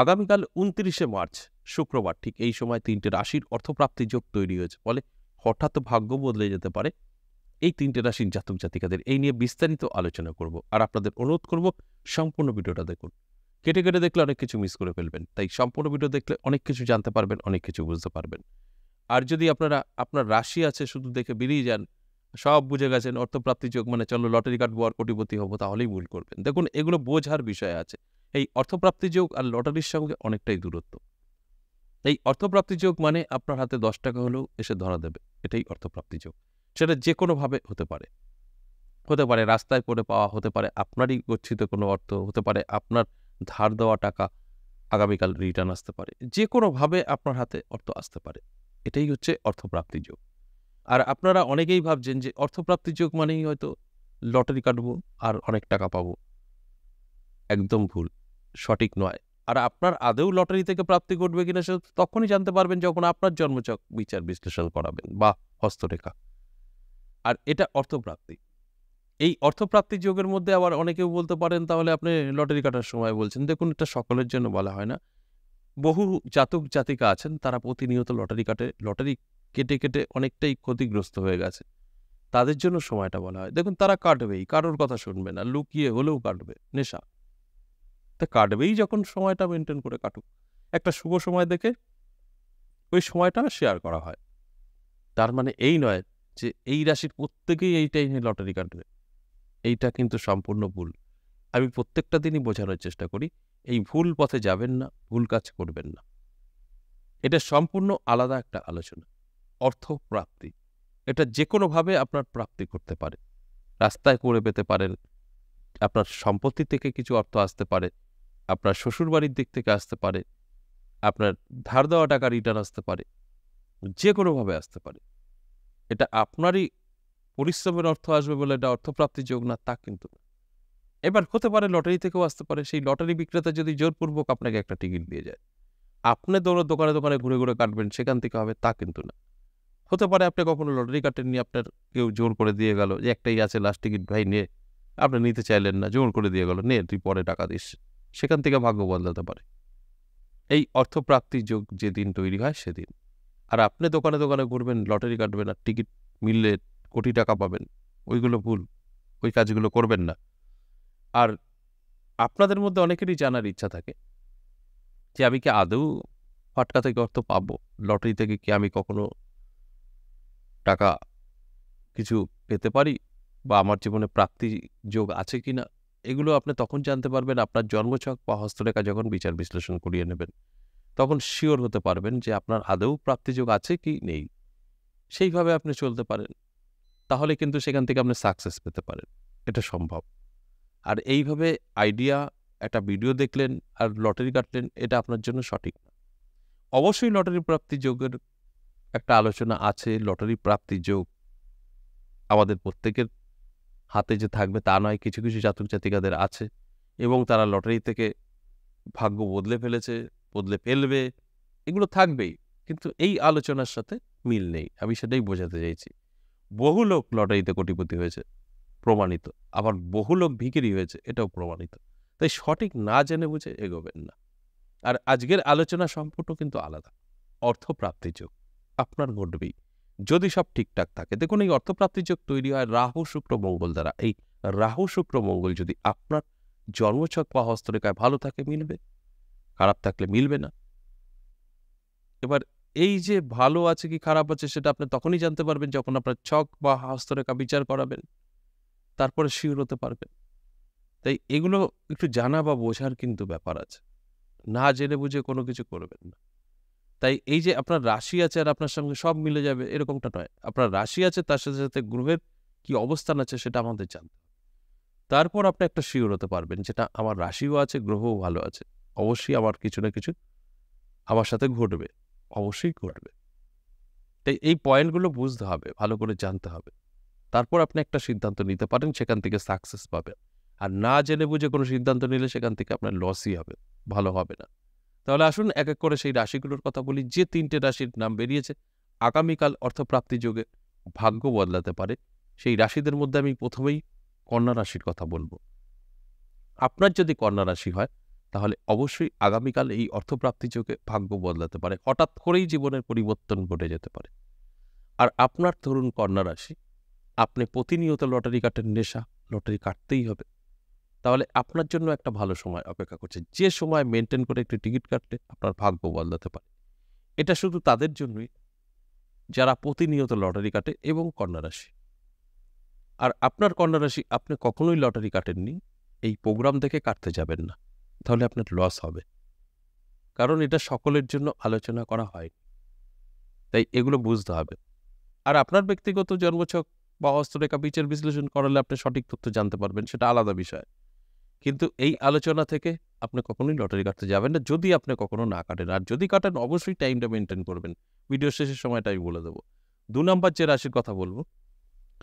আগামীকাল উনত্রিশে মার্চ শুক্রবার ঠিক এই সময় তিনটে রাশির অর্থপ্রাপ্তি যোগ তৈরি হয়েছে ফলে হঠাৎ ভাগ্য বদলে যেতে পারে এই তিনটে রাশির জাতক জাতিকাদের এই নিয়ে বিস্তারিত আলোচনা করব আর আপনাদের অনুরোধ করব সম্পূর্ণ ভিডিওটা দেখুন কেটে কেটে দেখলে অনেক কিছু মিস করে ফেলবেন তাই সম্পূর্ণ ভিডিও দেখলে অনেক কিছু জানতে পারবেন অনেক কিছু বুঝতে পারবেন আর যদি আপনারা আপনার রাশি আছে শুধু দেখে বেরিয়ে যান সব বুঝে গেছেন অর্থপ্রাপ্তি যোগ মানে চলো লটারি কার্ড বোয়ার কোটিপতি হবো তাহলেই ভুল করবেন দেখুন এগুলো বোঝার বিষয় আছে এই অর্থপ্রাপ্তি যোগ আর লটারির সঙ্গে অনেকটাই দূরত্ব এই অর্থপ্রাপ্তি যোগ মানে আপনার হাতে দশ টাকা হলেও এসে ধরা দেবে এটাই অর্থপ্রাপ্তি যোগ সেটা যে কোনোভাবে হতে পারে হতে পারে রাস্তায় করে পাওয়া হতে পারে আপনারই গচ্ছিত কোনো অর্থ হতে পারে আপনার ধার দেওয়া টাকা আগামীকাল রিটার্ন আসতে পারে যে কোনোভাবে আপনার হাতে অর্থ আসতে পারে এটাই হচ্ছে অর্থপ্রাপ্তি যোগ আর আপনারা অনেকেই ভাবছেন যে অর্থপ্রাপ্তি যোগ মানেই হয়তো লটারি কাটবো আর অনেক টাকা পাবো একদম ভুল সঠিক নয় আর আপনার আদেও লটারি থেকে প্রাপ্তি ঘটবে কিনা সে তখনই জানতে পারবেন যখন আপনার জন্মচক বিচার বিশ্লেষণ করাবেন বা হস্তরেখা আর এটা অর্থপ্রাপ্তি এই অর্থপ্রাপ্তি যোগের মধ্যে আবার অনেকেও বলতে পারেন তাহলে আপনি লটারি কাটার সময় বলছেন দেখুন এটা সকলের জন্য বলা হয় না বহু জাতক জাতিকা আছেন তারা প্রতিনিয়ত লটারি কাটে লটারি কেটে কেটে অনেকটাই ক্ষতিগ্রস্ত হয়ে গেছে তাদের জন্য সময়টা বলা হয় দেখুন তারা কাটবেই কারোর কথা শুনবে না লুকিয়ে হলেও কাটবে নেশা তা কাটবেই যখন সময়টা মেনটেন করে কাটুক একটা শুভ সময় দেখে ওই সময়টা শেয়ার করা হয় তার মানে এই নয় যে এই রাশির প্রত্যেকেই এইটাই নিয়ে লটারি কাটবে এইটা কিন্তু সম্পূর্ণ ভুল আমি প্রত্যেকটা দিনই বোঝানোর চেষ্টা করি এই ভুল পথে যাবেন না ভুল কাজ করবেন না এটা সম্পূর্ণ আলাদা একটা আলোচনা অর্থ প্রাপ্তি এটা যে কোনোভাবে আপনার প্রাপ্তি করতে পারে রাস্তায় করে পেতে পারেন আপনার সম্পত্তি থেকে কিছু অর্থ আসতে পারে আপনার শ্বশুরবাড়ির দিক থেকে আসতে পারে আপনার ধার দেওয়া টাকা রিটার্ন আসতে পারে যে কোনোভাবে আসতে পারে এটা আপনারই পরিশ্রমের অর্থ আসবে বলে এটা অর্থপ্রাপ্তি যোগ না তা কিন্তু এবার হতে পারে লটারি থেকেও আসতে পারে সেই লটারি বিক্রেতা যদি জোরপূর্বক আপনাকে একটা টিকিট দিয়ে যায় আপনি দৌড়ো দোকানে দোকানে ঘুরে ঘুরে কাটবেন সেখান থেকে হবে তা কিন্তু না হতে পারে আপনি কখনো লটারি কাটেননি আপনার কেউ জোর করে দিয়ে গেল যে একটাই আছে লাস্ট টিকিট ভাই নিয়ে আপনি নিতে চাইলেন না জোর করে দিয়ে গেল নে তুই পরে টাকা দিস সেখান থেকে ভাগ্য বদলাতে পারে এই অর্থপ্রাপ্তি যোগ যেদিন তৈরি হয় সেদিন আর আপনি দোকানে দোকানে ঘুরবেন লটারি কাটবেন আর টিকিট মিললে কোটি টাকা পাবেন ওইগুলো ভুল ওই কাজগুলো করবেন না আর আপনাদের মধ্যে অনেকেরই জানার ইচ্ছা থাকে যে আমি কি আদৌ ফাটকা থেকে অর্থ পাবো লটারি থেকে কি আমি কখনো টাকা কিছু পেতে পারি বা আমার জীবনে প্রাপ্তি যোগ আছে কি না এগুলো আপনি তখন জানতে পারবেন আপনার জন্মছক বা হস্তরেখা যখন বিচার বিশ্লেষণ করিয়ে নেবেন তখন শিওর হতে পারবেন যে আপনার আদৌ প্রাপ্তিযোগ আছে কি নেই সেইভাবে আপনি চলতে পারেন তাহলে কিন্তু সেখান থেকে আপনি সাকসেস পেতে পারেন এটা সম্ভব আর এইভাবে আইডিয়া একটা ভিডিও দেখলেন আর লটারি কাটলেন এটা আপনার জন্য সঠিক না অবশ্যই লটারি প্রাপ্তি যোগের একটা আলোচনা আছে লটারি প্রাপ্তি যোগ আমাদের প্রত্যেকের হাতে যে থাকবে তা নয় কিছু কিছু জাতক জাতিকাদের আছে এবং তারা লটারি থেকে ভাগ্য বদলে ফেলেছে বদলে ফেলবে এগুলো থাকবেই কিন্তু এই আলোচনার সাথে মিল নেই আমি সেটাই বোঝাতে চাইছি বহু লোক লটারিতে কোটিপতি হয়েছে প্রমাণিত আবার বহু লোক ভিকিরি হয়েছে এটাও প্রমাণিত তাই সঠিক না জেনে বুঝে এগোবেন না আর আজকের আলোচনা সম্পূর্ণ কিন্তু আলাদা যুগ আপনার ঘটবেই যদি সব ঠিকঠাক থাকে দেখুন এই অর্থপ্রাপ্তিযোগ তৈরি হয় রাহু শুক্র মঙ্গল দ্বারা এই রাহু শুক্র মঙ্গল যদি আপনার জন্মছক বা হস্তরেখায় ভালো থাকে মিলবে খারাপ থাকলে মিলবে না এবার এই যে ভালো আছে কি খারাপ আছে সেটা আপনি তখনই জানতে পারবেন যখন আপনার ছক বা হস্তরেখা বিচার করাবেন তারপরে শিওর হতে পারবেন তাই এগুলো একটু জানা বা বোঝার কিন্তু ব্যাপার আছে না জেনে বুঝে কোনো কিছু করবেন না তাই এই যে আপনার রাশি আছে আর আপনার সঙ্গে সব মিলে যাবে এরকমটা নয় আপনার রাশি আছে তার সাথে সাথে গ্রহের কি অবস্থান আছে সেটা আমাদের জানতে তারপর আপনি একটা শিওর হতে পারবেন যেটা আমার রাশিও আছে গ্রহও ভালো আছে অবশ্যই আমার কিছু না কিছু আমার সাথে ঘটবে অবশ্যই ঘটবে তাই এই পয়েন্টগুলো বুঝতে হবে ভালো করে জানতে হবে তারপর আপনি একটা সিদ্ধান্ত নিতে পারেন সেখান থেকে সাকসেস পাবেন আর না জেনে বুঝে কোনো সিদ্ধান্ত নিলে সেখান থেকে আপনার লসই হবে ভালো হবে না তাহলে আসুন এক এক করে সেই রাশিগুলোর কথা বলি যে তিনটে রাশির নাম বেরিয়েছে আগামীকাল অর্থপ্রাপ্তি যুগে ভাগ্য বদলাতে পারে সেই রাশিদের মধ্যে আমি প্রথমেই কন্যা রাশির কথা বলবো আপনার যদি কন্যা রাশি হয় তাহলে অবশ্যই আগামীকাল এই অর্থপ্রাপ্তি যোগে ভাগ্য বদলাতে পারে হঠাৎ করেই জীবনের পরিবর্তন ঘটে যেতে পারে আর আপনার ধরুন কন্যা রাশি আপনি প্রতিনিয়ত লটারি কাটেন নেশা লটারি কাটতেই হবে তাহলে আপনার জন্য একটা ভালো সময় অপেক্ষা করছে যে সময় মেনটেন করে একটি টিকিট কাটলে আপনার ভাগ্য বদলাতে পারে এটা শুধু তাদের জন্যই যারা প্রতিনিয়ত লটারি কাটে এবং কন্যারাশি আর আপনার কন্যারাশি আপনি কখনোই লটারি কাটেননি এই প্রোগ্রাম দেখে কাটতে যাবেন না তাহলে আপনার লস হবে কারণ এটা সকলের জন্য আলোচনা করা হয় তাই এগুলো বুঝতে হবে আর আপনার ব্যক্তিগত জন্মছক বা হস্তরেখা বিচার বিশ্লেষণ করালে আপনি সঠিক তথ্য জানতে পারবেন সেটা আলাদা বিষয় কিন্তু এই আলোচনা থেকে আপনি কখনোই লটারি কাটতে যাবেন না যদি আপনি কখনো না কাটেন আর যদি কাটেন অবশ্যই টাইমটা মেনটেন করবেন ভিডিও শেষের সময়টা আমি বলে দেবো দু নম্বর যে রাশির কথা বলবো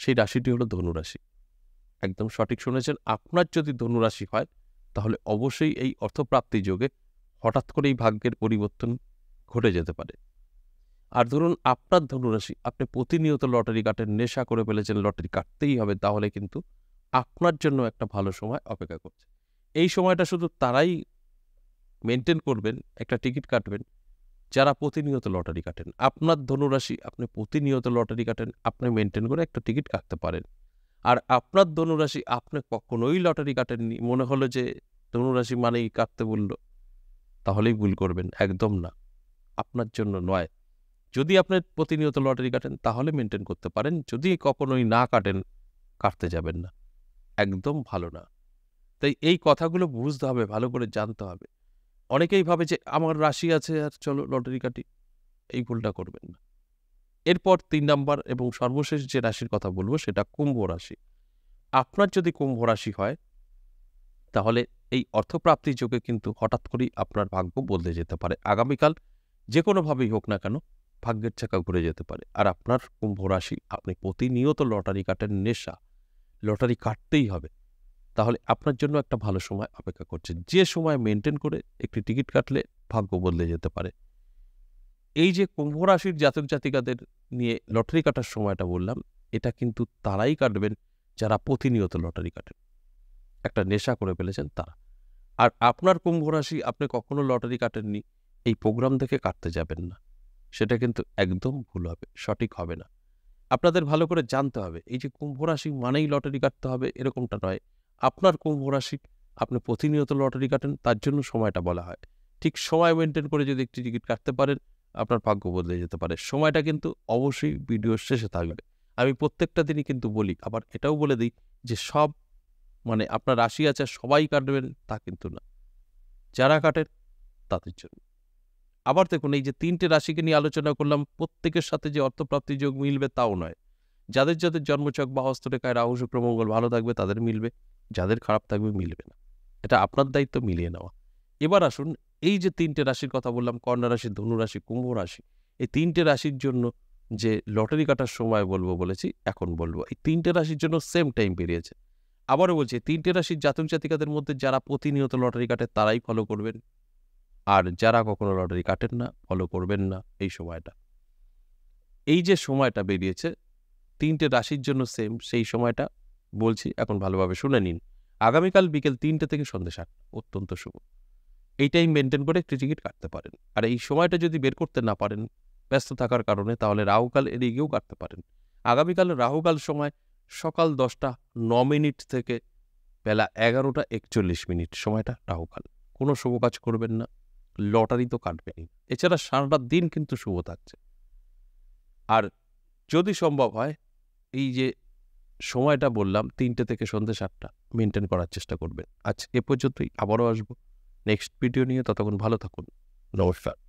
সেই রাশিটি হলো ধনুরাশি একদম সঠিক শুনেছেন আপনার যদি ধনুরাশি হয় তাহলে অবশ্যই এই অর্থপ্রাপ্তি যোগে হঠাৎ করেই ভাগ্যের পরিবর্তন ঘটে যেতে পারে আর ধরুন আপনার ধনুরাশি আপনি প্রতিনিয়ত লটারি কাটেন নেশা করে ফেলেছেন লটারি কাটতেই হবে তাহলে কিন্তু আপনার জন্য একটা ভালো সময় অপেক্ষা করছে এই সময়টা শুধু তারাই মেনটেন করবেন একটা টিকিট কাটবেন যারা প্রতিনিয়ত লটারি কাটেন আপনার ধনুরাশি আপনি প্রতিনিয়ত লটারি কাটেন আপনি মেনটেন করে একটা টিকিট কাটতে পারেন আর আপনার ধনুরাশি আপনি কখনোই লটারি কাটেননি মনে হলো যে ধনুরাশি মানেই কাটতে বলল তাহলেই ভুল করবেন একদম না আপনার জন্য নয় যদি আপনি প্রতিনিয়ত লটারি কাটেন তাহলে মেনটেন করতে পারেন যদি কখনোই না কাটেন কাটতে যাবেন না একদম ভালো না তাই এই কথাগুলো বুঝতে হবে ভালো করে জানতে হবে অনেকেই ভাবে যে আমার রাশি আছে আর চলো লটারি কাটি এই ভুলটা করবেন না এরপর তিন নাম্বার এবং সর্বশেষ যে রাশির কথা বলবো সেটা কুম্ভ রাশি আপনার যদি কুম্ভ রাশি হয় তাহলে এই অর্থপ্রাপ্তির যোগে কিন্তু হঠাৎ করেই আপনার ভাগ্য বদলে যেতে পারে আগামীকাল যে কোনোভাবেই হোক না কেন ভাগ্যের চাকা ঘুরে যেতে পারে আর আপনার কুম্ভ রাশি আপনি প্রতিনিয়ত লটারি কাটের নেশা লটারি কাটতেই হবে তাহলে আপনার জন্য একটা ভালো সময় অপেক্ষা করছে যে সময় মেনটেন করে একটি টিকিট কাটলে ভাগ্য বদলে যেতে পারে এই যে কুম্ভ রাশির জাতক জাতিকাদের নিয়ে লটারি কাটার সময়টা বললাম এটা কিন্তু তারাই কাটবেন যারা প্রতিনিয়ত লটারি কাটেন একটা নেশা করে ফেলেছেন তারা আর আপনার কুম্ভ রাশি আপনি কখনো লটারি কাটেননি এই প্রোগ্রাম দেখে কাটতে যাবেন না সেটা কিন্তু একদম ভুল হবে সঠিক হবে না আপনাদের ভালো করে জানতে হবে এই যে কুম্ভ রাশি মানেই লটারি কাটতে হবে এরকমটা নয় আপনার কুম্ভ রাশি আপনি প্রতিনিয়ত লটারি কাটেন তার জন্য সময়টা বলা হয় ঠিক সময় মেনটেন করে যদি একটি টিকিট কাটতে পারেন আপনার ভাগ্য বদলে যেতে পারে সময়টা কিন্তু অবশ্যই ভিডিওর শেষে থাকবে আমি প্রত্যেকটা দিনই কিন্তু বলি আবার এটাও বলে দিই যে সব মানে আপনার রাশি আছে সবাই কাটবেন তা কিন্তু না যারা কাটেন তাদের জন্য আবার দেখুন এই যে তিনটে রাশিকে নিয়ে আলোচনা করলাম প্রত্যেকের সাথে যে অর্থপ্রাপ্তি যোগ মিলবে তাও নয় যাদের যাদের জন্মচক বা হস্তরেখায় রাহু শুক্র মঙ্গল ভালো থাকবে তাদের মিলবে যাদের খারাপ থাকবে মিলবে না এটা আপনার দায়িত্ব মিলিয়ে নেওয়া এবার আসুন এই যে তিনটে রাশির কথা বললাম কন্যা রাশি ধনু রাশি কুম্ভ রাশি এই তিনটে রাশির জন্য যে লটারি কাটার সময় বলবো বলেছি এখন বলবো এই তিনটে রাশির জন্য সেম টাইম বেরিয়েছে আবারও বলছি তিনটে রাশির জাতক জাতিকাদের মধ্যে যারা প্রতিনিয়ত লটারি কাটে তারাই ফলো করবেন আর যারা কখনো লটারি কাটেন না ফলো করবেন না এই সময়টা এই যে সময়টা বেরিয়েছে তিনটে রাশির জন্য সেম সেই সময়টা বলছি এখন ভালোভাবে শুনে নিন আগামীকাল বিকেল তিনটে থেকে সন্ধ্যে সাতটা অত্যন্ত শুভ এই টাইম মেনটেন করে একটি টিকিট কাটতে পারেন আর এই সময়টা যদি বের করতে না পারেন ব্যস্ত থাকার কারণে তাহলে রাহুকাল এড়িয়ে গিয়েও কাটতে পারেন আগামীকাল রাহুকাল সময় সকাল দশটা ন মিনিট থেকে বেলা এগারোটা একচল্লিশ মিনিট সময়টা রাহুকাল কোনো শুভ কাজ করবেন না লটারি তো কাটবেনি এছাড়া সারাটা দিন কিন্তু শুভ থাকছে আর যদি সম্ভব হয় এই যে সময়টা বললাম তিনটে থেকে সন্ধ্যে সাতটা মেনটেন করার চেষ্টা করবেন আজ এ পর্যন্তই আবারও আসবো নেক্সট ভিডিও নিয়ে ততক্ষণ ভালো থাকুন নমস্কার